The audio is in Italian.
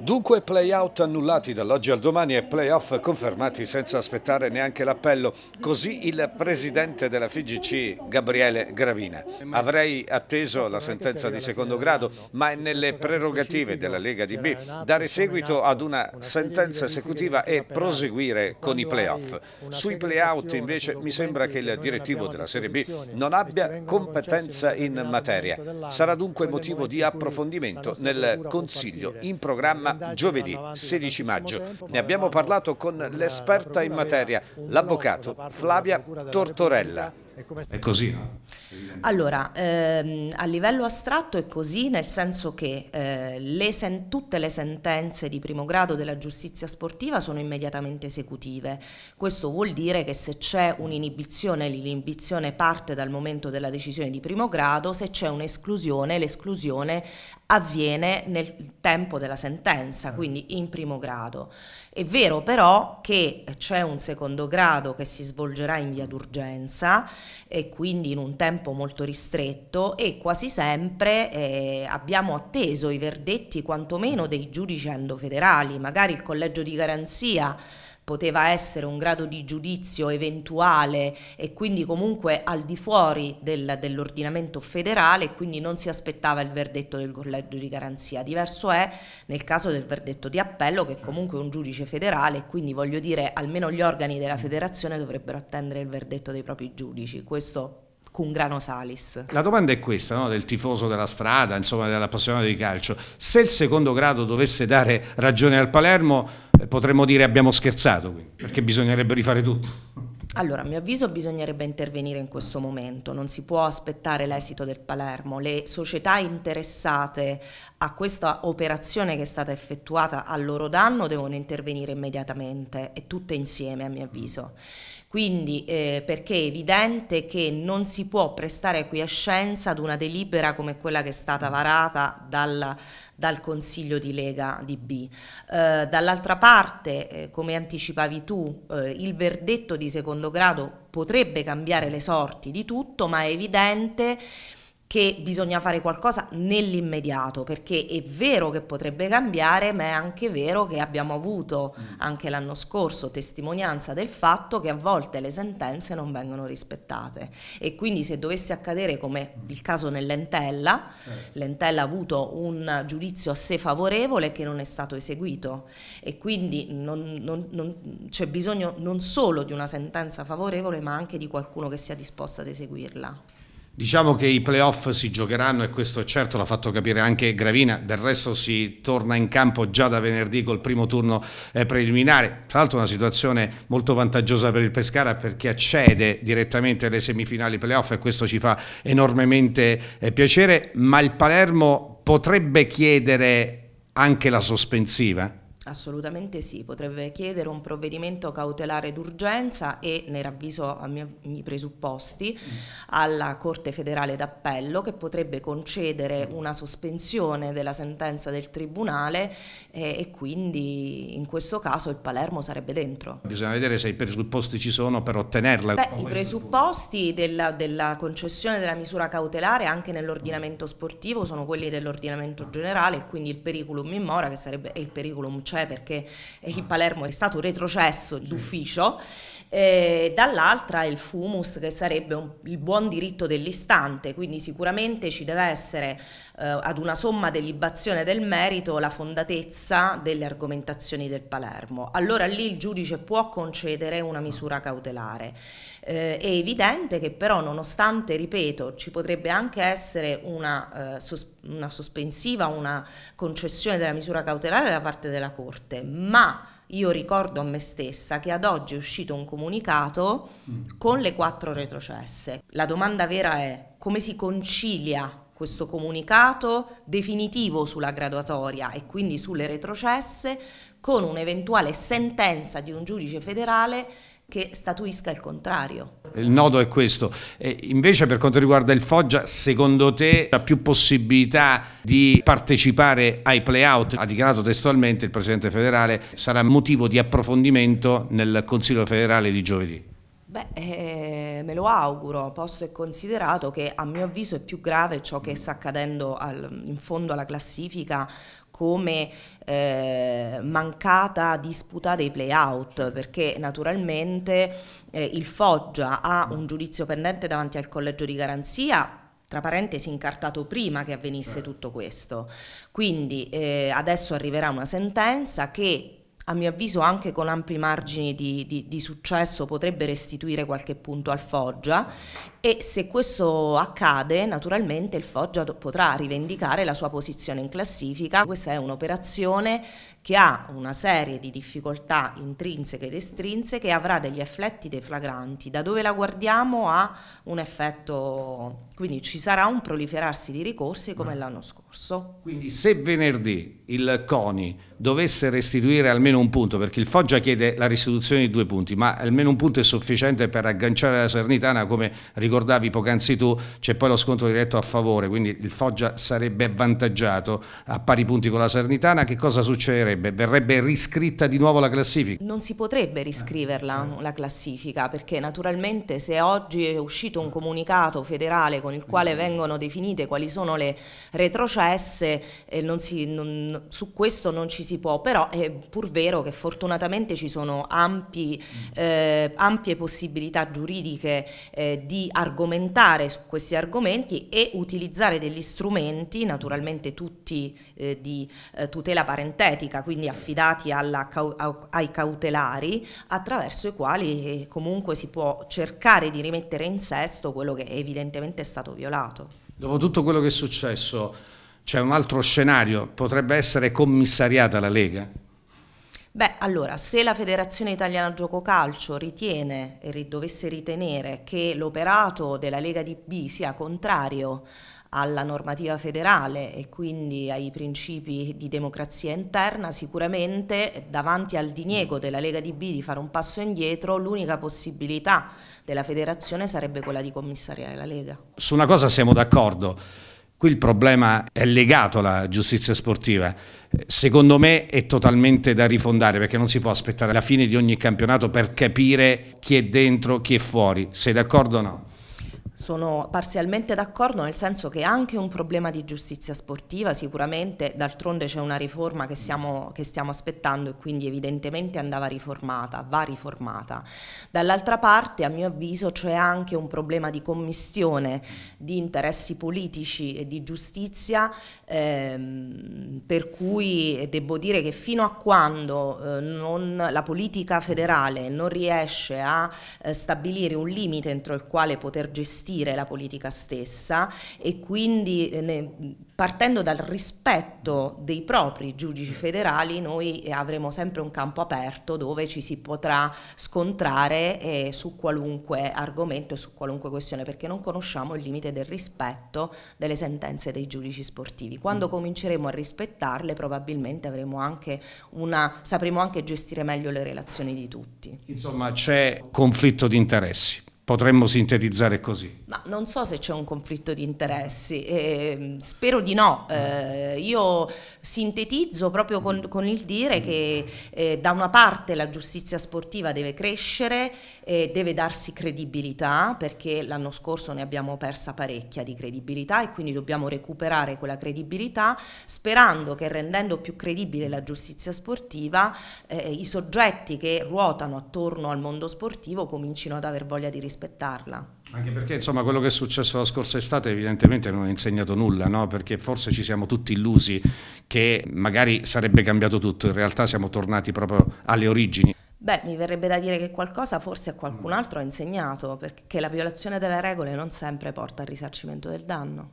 Dunque play-out annullati dall'oggi al domani e play-off confermati senza aspettare neanche l'appello, così il presidente della FIGC Gabriele Gravina. Avrei atteso la sentenza di secondo grado, ma è nelle prerogative della Lega di B dare seguito ad una sentenza esecutiva e proseguire con i play-off. Sui play-out invece mi sembra che il direttivo della Serie B non abbia competenza in materia. Sarà dunque motivo di approfondimento nel Consiglio Consiglio in programma giovedì 16 maggio. Ne abbiamo parlato con l'esperta in materia, l'avvocato Flavia Tortorella. È così, no? Allora, ehm, a livello astratto è così, nel senso che eh, le tutte le sentenze di primo grado della giustizia sportiva sono immediatamente esecutive. Questo vuol dire che se c'è un'inibizione, l'inibizione parte dal momento della decisione di primo grado, se c'è un'esclusione, l'esclusione avviene nel tempo della sentenza, ah. quindi in primo grado. È vero però che c'è un secondo grado che si svolgerà in via d'urgenza e quindi in un tempo molto ristretto e quasi sempre eh, abbiamo atteso i verdetti quantomeno dei giudici endofederali, magari il collegio di garanzia poteva essere un grado di giudizio eventuale e quindi comunque al di fuori del, dell'ordinamento federale e quindi non si aspettava il verdetto del collegio di garanzia. Diverso è nel caso del verdetto di appello che comunque è un giudice federale e quindi voglio dire almeno gli organi della federazione dovrebbero attendere il verdetto dei propri giudici. Questo grano Salis. La domanda è questa, no? del tifoso della strada, insomma dell'appassionato di calcio. Se il secondo grado dovesse dare ragione al Palermo, eh, potremmo dire abbiamo scherzato, perché bisognerebbe rifare tutto. Allora, a mio avviso bisognerebbe intervenire in questo momento, non si può aspettare l'esito del Palermo. Le società interessate a questa operazione che è stata effettuata a loro danno devono intervenire immediatamente e tutte insieme, a mio avviso. Quindi, eh, perché è evidente che non si può prestare acquiescenza ad una delibera come quella che è stata varata dalla, dal Consiglio di Lega di B. Eh, Dall'altra parte, eh, come anticipavi tu, eh, il verdetto di secondo secondo grado potrebbe cambiare le sorti di tutto, ma è evidente che bisogna fare qualcosa nell'immediato, perché è vero che potrebbe cambiare, ma è anche vero che abbiamo avuto mm. anche l'anno scorso testimonianza del fatto che a volte le sentenze non vengono rispettate e quindi se dovesse accadere come mm. il caso nell'Entella, eh. l'Entella ha avuto un giudizio a sé favorevole che non è stato eseguito e quindi non, non, non, c'è bisogno non solo di una sentenza favorevole ma anche di qualcuno che sia disposto ad eseguirla. Diciamo che i playoff si giocheranno e questo certo l'ha fatto capire anche Gravina, del resto si torna in campo già da venerdì col primo turno eh, preliminare, tra l'altro una situazione molto vantaggiosa per il Pescara perché accede direttamente alle semifinali playoff e questo ci fa enormemente eh, piacere, ma il Palermo potrebbe chiedere anche la sospensiva? Assolutamente sì, potrebbe chiedere un provvedimento cautelare d'urgenza e ne ravviso a miei presupposti mm. alla Corte federale d'appello che potrebbe concedere mm. una sospensione della sentenza del Tribunale eh, e quindi in questo caso il Palermo sarebbe dentro. Bisogna vedere se i presupposti ci sono per ottenerla. Beh, I presupposti della, della concessione della misura cautelare anche nell'ordinamento sportivo sono quelli dell'ordinamento mm. generale e quindi il pericolum in mora che sarebbe il periculum c'è cioè, perché il ah. Palermo è stato retrocesso d'ufficio, e eh, dall'altra il fumus che sarebbe un, il buon diritto dell'istante, quindi sicuramente ci deve essere eh, ad una somma delibazione del merito la fondatezza delle argomentazioni del Palermo. Allora lì il giudice può concedere una misura cautelare. Eh, è evidente che però nonostante, ripeto, ci potrebbe anche essere una, eh, sos- una sospensiva, una concessione della misura cautelare da parte della Corte, Corte, ma io ricordo a me stessa che ad oggi è uscito un comunicato mm. con le quattro retrocesse. La domanda vera è come si concilia questo comunicato definitivo sulla graduatoria e quindi sulle retrocesse con un'eventuale sentenza di un giudice federale che statuisca il contrario. Il nodo è questo. E invece per quanto riguarda il Foggia, secondo te ha più possibilità di partecipare ai playout? Ha dichiarato testualmente il Presidente federale, sarà motivo di approfondimento nel Consiglio federale di giovedì. Beh, eh, me lo auguro, posto e considerato che a mio avviso è più grave ciò che sta accadendo al, in fondo alla classifica come eh, mancata disputa dei playout, perché naturalmente eh, il Foggia ha un giudizio pendente davanti al collegio di garanzia tra parentesi incartato prima che avvenisse tutto questo. Quindi eh, adesso arriverà una sentenza che a mio avviso anche con ampi margini di, di, di, successo potrebbe restituire qualche punto al Foggia e se questo accade naturalmente il Foggia potrà rivendicare la sua posizione in classifica. Questa è un'operazione che ha una serie di difficoltà intrinseche ed estrinseche e avrà degli effetti deflagranti. Da dove la guardiamo ha un effetto, quindi ci sarà un proliferarsi di ricorsi come mm. l'anno scorso. Quindi se venerdì il CONI dovesse restituire almeno un punto, perché il Foggia chiede la restituzione di due punti, ma almeno un punto è sufficiente per agganciare la Sernitana, come ricordavi poc'anzi tu, c'è poi lo scontro diretto a favore, quindi il Foggia sarebbe avvantaggiato a pari punti con la Sernitana, che cosa succederebbe? Verrebbe riscritta di nuovo la classifica? Non si potrebbe riscriverla ah, la certo. classifica, perché naturalmente se oggi è uscito un comunicato federale con il quale mm. vengono definite quali sono le retrocesse, eh, non si, non, su questo non ci si si può, però è pur vero che fortunatamente ci sono ampi, eh, ampie possibilità giuridiche eh, di argomentare su questi argomenti e utilizzare degli strumenti, naturalmente tutti eh, di eh, tutela parentetica, quindi affidati alla, ai cautelari, attraverso i quali eh, comunque si può cercare di rimettere in sesto quello che evidentemente è stato violato. Dopo tutto quello che è successo, c'è un altro scenario, potrebbe essere commissariata la Lega? Beh, allora, se la Federazione Italiana Gioco Calcio ritiene e dovesse ritenere che l'operato della Lega di B sia contrario alla normativa federale e quindi ai principi di democrazia interna, sicuramente davanti al diniego della Lega di B di fare un passo indietro, l'unica possibilità della federazione sarebbe quella di commissariare la Lega. Su una cosa siamo d'accordo Qui il problema è legato alla giustizia sportiva. Secondo me è totalmente da rifondare perché non si può aspettare la fine di ogni campionato per capire chi è dentro, chi è fuori. Sei d'accordo o no? sono parzialmente d'accordo nel senso che anche un problema di giustizia sportiva sicuramente, d'altronde c'è una riforma che, siamo, che, stiamo aspettando e quindi evidentemente andava riformata, va riformata. Dall'altra parte a mio avviso c'è anche un problema di commistione di interessi politici e di giustizia ehm, per cui devo dire che fino a quando eh, non, la politica federale non riesce a eh, stabilire un limite entro il quale poter gestire gestire la politica stessa e quindi eh, ne, partendo dal rispetto dei propri giudici federali noi eh, avremo sempre un campo aperto dove ci si potrà scontrare eh, su qualunque argomento su qualunque questione perché non conosciamo il limite del rispetto delle sentenze dei giudici sportivi. Quando mm. cominceremo a rispettarle probabilmente avremo anche una, sapremo anche gestire meglio le relazioni di tutti. Insomma c'è conflitto di interessi. Potremmo sintetizzare così. Ma non so se c'è un conflitto di interessi, eh, spero di no. Mm. Eh, io sintetizzo proprio con, mm. con il dire mm. che eh, da una parte la giustizia sportiva deve crescere, deve darsi credibilità, perché l'anno scorso ne abbiamo persa parecchia di credibilità e quindi dobbiamo recuperare quella credibilità sperando che rendendo più credibile la giustizia sportiva eh, i soggetti che ruotano attorno al mondo sportivo comincino ad aver voglia di rispondere rispettarla. Anche perché insomma quello che è successo la scorsa estate evidentemente non ha insegnato nulla, no? perché forse ci siamo tutti illusi che magari sarebbe cambiato tutto, in realtà siamo tornati proprio alle origini. Beh, mi verrebbe da dire che qualcosa forse a qualcun altro ha insegnato, perché la violazione delle regole non sempre porta al risarcimento del danno.